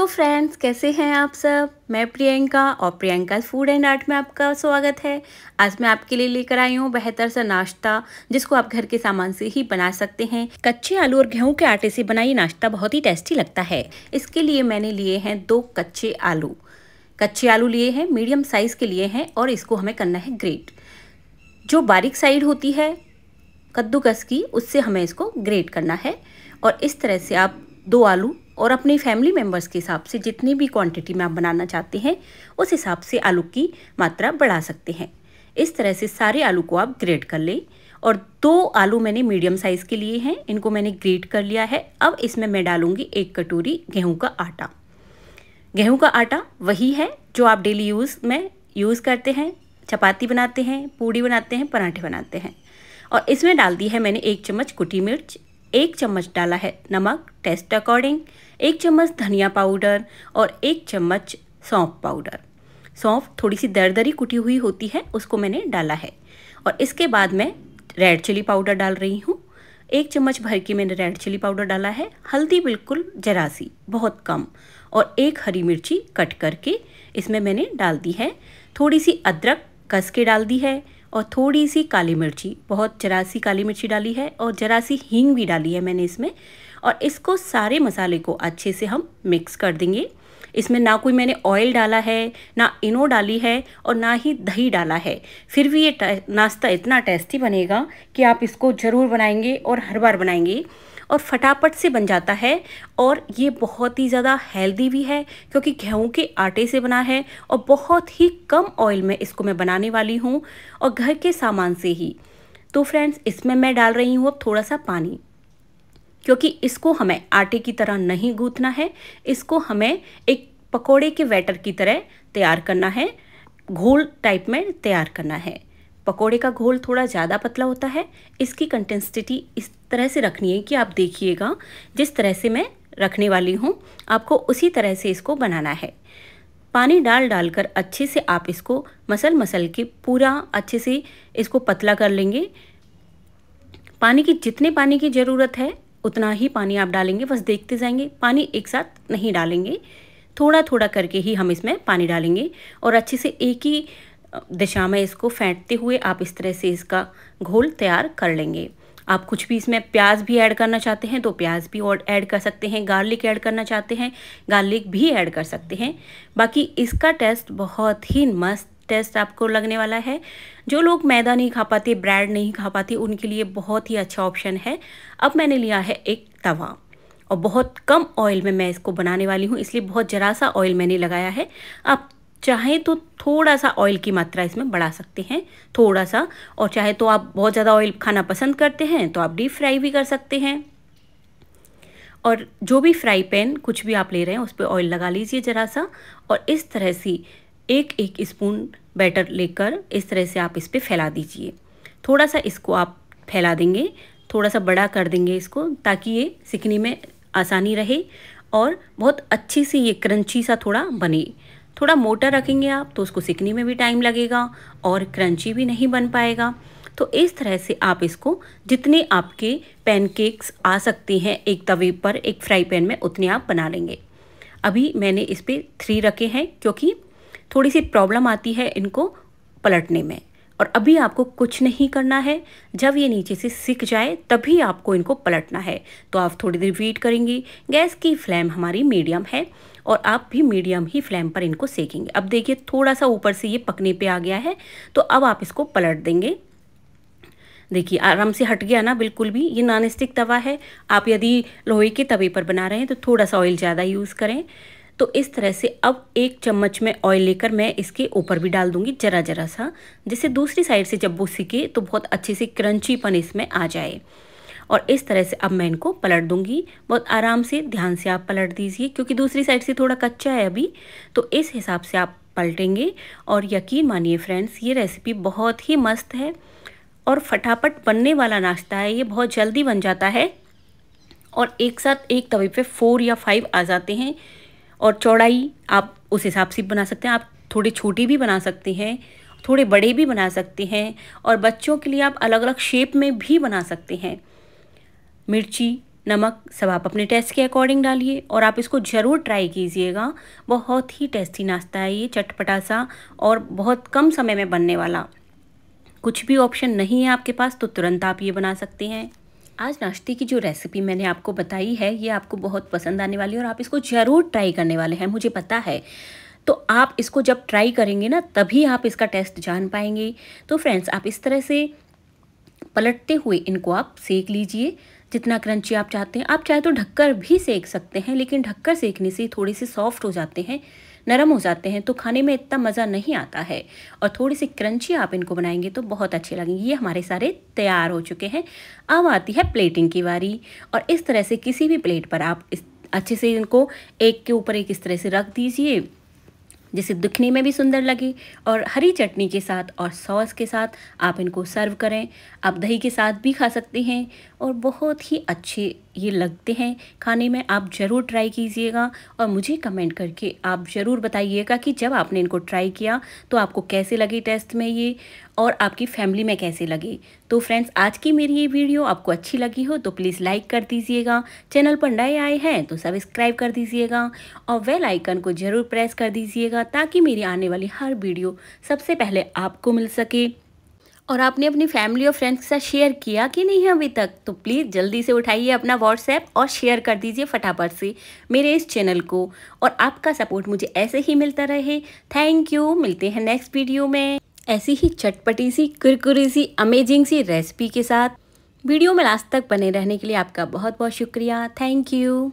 सो so friends कैसे हैं आप सब मैं प्रियंका और प्रियंका फूड एंड आर्ट में आपका स्वागत है आज मैं आपके लिए लेकर आई हूँ बेहतर सा नाश्ता जिसको आप घर के सामान से ही बना सकते हैं कच्चे आलू और गेहूं के आटे से बना ये नाश्ता बहुत ही टेस्टी लगता है इसके लिए मैंने लिए हैं दो कच्चे आलू कच्चे आलू लिए हैं मीडियम साइज़ के लिए हैं और इसको हमें करना है ग्रेट जो बारीक साइड होती है कद्दूकस की उससे हमें इसको ग्रेट करना है और इस तरह से आप दो आलू और अपने फैमिली मेम्बर्स के हिसाब से जितनी भी क्वांटिटी में आप बनाना चाहते हैं उस हिसाब से आलू की मात्रा बढ़ा सकते हैं इस तरह से सारे आलू को आप ग्रेट कर लें और दो आलू मैंने मीडियम साइज़ के लिए हैं इनको मैंने ग्रेट कर लिया है अब इसमें मैं डालूँगी एक कटोरी गेहूँ का आटा गेहूँ का आटा वही है जो आप डेली यूज़ में यूज़ करते हैं चपाती बनाते हैं पूड़ी बनाते हैं पराठे बनाते हैं और इसमें डाल दी है मैंने एक चम्मच कुटी मिर्च एक चम्मच डाला है नमक टेस्ट अकॉर्डिंग एक चम्मच धनिया पाउडर और एक चम्मच सौंफ पाउडर सौंफ थोड़ी सी दरदरी कुटी हुई होती है उसको मैंने डाला है और इसके बाद मैं रेड चिली पाउडर डाल रही हूँ एक चम्मच भर के मैंने रेड चिली पाउडर डाला है हल्दी बिल्कुल जरासी बहुत कम और एक हरी मिर्ची कट करके इसमें मैंने डाल दी है थोड़ी सी अदरक कस के डाल दी है और थोड़ी सी काली मिर्ची बहुत जरासी काली मिर्ची डाली है और जरासी हींग भी डाली है मैंने इसमें और इसको सारे मसाले को अच्छे से हम मिक्स कर देंगे इसमें ना कोई मैंने ऑयल डाला है ना इनो डाली है और ना ही दही डाला है फिर भी ये नाश्ता इतना टेस्टी बनेगा कि आप इसको ज़रूर बनाएंगे और हर बार बनाएंगे और फटाफट से बन जाता है और ये बहुत ही ज़्यादा हेल्दी भी है क्योंकि गेहूँ के आटे से बना है और बहुत ही कम ऑयल में इसको मैं बनाने वाली हूँ और घर के सामान से ही तो फ्रेंड्स इसमें मैं डाल रही हूँ अब थोड़ा सा पानी क्योंकि इसको हमें आटे की तरह नहीं गूँथना है इसको हमें एक पकोड़े के वेटर की तरह तैयार करना है घोल टाइप में तैयार करना है पकोड़े का घोल थोड़ा ज़्यादा पतला होता है इसकी कंटेंसिटी इस तरह से रखनी है कि आप देखिएगा जिस तरह से मैं रखने वाली हूँ आपको उसी तरह से इसको बनाना है पानी डाल डाल कर अच्छे से आप इसको मसल मसल के पूरा अच्छे से इसको पतला कर लेंगे पानी की जितने पानी की ज़रूरत है उतना ही पानी आप डालेंगे बस देखते जाएंगे पानी एक साथ नहीं डालेंगे थोड़ा थोड़ा करके ही हम इसमें पानी डालेंगे और अच्छे से एक ही दिशा में इसको फेंटते हुए आप इस तरह से इसका घोल तैयार कर लेंगे आप कुछ भी इसमें प्याज भी ऐड करना चाहते हैं तो प्याज भी और ऐड कर सकते हैं गार्लिक ऐड करना चाहते हैं गार्लिक भी ऐड कर सकते हैं बाकी इसका टेस्ट बहुत ही मस्त टेस्ट आपको लगने वाला है जो लोग मैदा नहीं खा पाते ब्रेड नहीं खा पाते उनके लिए बहुत ही अच्छा ऑप्शन है अब मैंने लिया है एक तवा और बहुत कम ऑयल में मैं इसको बनाने वाली हूँ इसलिए बहुत ज़रा सा ऑयल मैंने लगाया है आप चाहें तो थोड़ा सा ऑयल की मात्रा इसमें बढ़ा सकते हैं थोड़ा सा और चाहे तो आप बहुत ज़्यादा ऑयल खाना पसंद करते हैं तो आप डीप फ्राई भी कर सकते हैं और जो भी फ्राई पैन कुछ भी आप ले रहे हैं उस पर ऑयल लगा लीजिए ज़रा सा और इस तरह से एक एक स्पून बैटर लेकर इस तरह से आप इस पर फैला दीजिए थोड़ा सा इसको आप फैला देंगे थोड़ा सा बड़ा कर देंगे इसको ताकि ये सीखने में आसानी रहे और बहुत अच्छी सी ये क्रंची सा थोड़ा बने थोड़ा मोटा रखेंगे आप तो उसको सीखने में भी टाइम लगेगा और क्रंची भी नहीं बन पाएगा तो इस तरह से आप इसको जितने आपके पैनकेक्स आ सकते हैं एक तवे पर एक फ्राई पैन में उतने आप बना लेंगे अभी मैंने इस पर थ्री रखे हैं क्योंकि थोड़ी सी प्रॉब्लम आती है इनको पलटने में और अभी आपको कुछ नहीं करना है जब ये नीचे से सिक जाए तभी आपको इनको पलटना है तो आप थोड़ी देर वेट करेंगी गैस की फ्लेम हमारी मीडियम है और आप भी मीडियम ही फ्लेम पर इनको सेकेंगे अब देखिए थोड़ा सा ऊपर से ये पकने पे आ गया है तो अब आप इसको पलट देंगे देखिए आराम से हट गया ना बिल्कुल भी ये नॉन स्टिक तवा है आप यदि लोहे के तवे पर बना रहे हैं तो थोड़ा सा ऑयल ज़्यादा यूज़ करें तो इस तरह से अब एक चम्मच में ऑयल लेकर मैं इसके ऊपर भी डाल दूंगी ज़रा ज़रा सा जिससे दूसरी साइड से जब वो सीखे तो बहुत अच्छे से क्रंचीपन इसमें आ जाए और इस तरह से अब मैं इनको पलट दूंगी बहुत आराम से ध्यान से आप पलट दीजिए क्योंकि दूसरी साइड से थोड़ा कच्चा है अभी तो इस हिसाब से आप पलटेंगे और यकीन मानिए फ्रेंड्स ये रेसिपी बहुत ही मस्त है और फटाफट बनने वाला नाश्ता है ये बहुत जल्दी बन जाता है और एक साथ एक तवे पे फोर या फाइव आ जाते हैं और चौड़ाई आप उस हिसाब से बना सकते हैं आप थोड़ी छोटी भी बना सकते हैं थोड़े बड़े भी बना सकते हैं और बच्चों के लिए आप अलग अलग शेप में भी बना सकते हैं मिर्ची नमक सब आप अपने टेस्ट के अकॉर्डिंग डालिए और आप इसको ज़रूर ट्राई कीजिएगा बहुत ही टेस्टी नाश्ता है ये चटपटा सा और बहुत कम समय में बनने वाला कुछ भी ऑप्शन नहीं है आपके पास तो तुरंत आप ये बना सकते हैं आज नाश्ते की जो रेसिपी मैंने आपको बताई है ये आपको बहुत पसंद आने वाली है और आप इसको ज़रूर ट्राई करने वाले हैं मुझे पता है तो आप इसको जब ट्राई करेंगे ना तभी आप इसका टेस्ट जान पाएंगे तो फ्रेंड्स आप इस तरह से पलटते हुए इनको आप सेक लीजिए जितना क्रंची आप चाहते हैं आप चाहे तो ढक्कर भी सेक सकते हैं लेकिन ढक्कर सेकने से थोड़े से सॉफ्ट हो जाते हैं नरम हो जाते हैं तो खाने में इतना मज़ा नहीं आता है और थोड़ी सी क्रंची आप इनको बनाएंगे तो बहुत अच्छे लगेंगे ये हमारे सारे तैयार हो चुके हैं अब आती है प्लेटिंग की वारी और इस तरह से किसी भी प्लेट पर आप इस अच्छे से इनको एक के ऊपर एक इस तरह से रख दीजिए जिसे दिखने में भी सुंदर लगे और हरी चटनी के साथ और सॉस के साथ आप इनको सर्व करें आप दही के साथ भी खा सकते हैं और बहुत ही अच्छे ये लगते हैं खाने में आप ज़रूर ट्राई कीजिएगा और मुझे कमेंट करके आप ज़रूर बताइएगा कि जब आपने इनको ट्राई किया तो आपको कैसे लगे टेस्ट में ये और आपकी फैमिली में कैसे लगे तो फ्रेंड्स आज की मेरी ये वीडियो आपको अच्छी लगी हो तो प्लीज़ लाइक कर दीजिएगा चैनल पर नए आए हैं तो सब्सक्राइब कर दीजिएगा और वेल आइकन को ज़रूर प्रेस कर दीजिएगा ताकि मेरी आने वाली हर वीडियो सबसे पहले आपको मिल सके और आपने अपनी फैमिली और फ्रेंड्स के साथ शेयर किया कि नहीं अभी तक तो प्लीज़ जल्दी से उठाइए अपना व्हाट्सएप और शेयर कर दीजिए फटाफट से मेरे इस चैनल को और आपका सपोर्ट मुझे ऐसे ही मिलता रहे थैंक यू मिलते हैं नेक्स्ट वीडियो में ऐसी ही चटपटी सी कुरकुरी सी अमेजिंग सी रेसिपी के साथ वीडियो में लास्ट तक बने रहने के लिए आपका बहुत बहुत शुक्रिया थैंक यू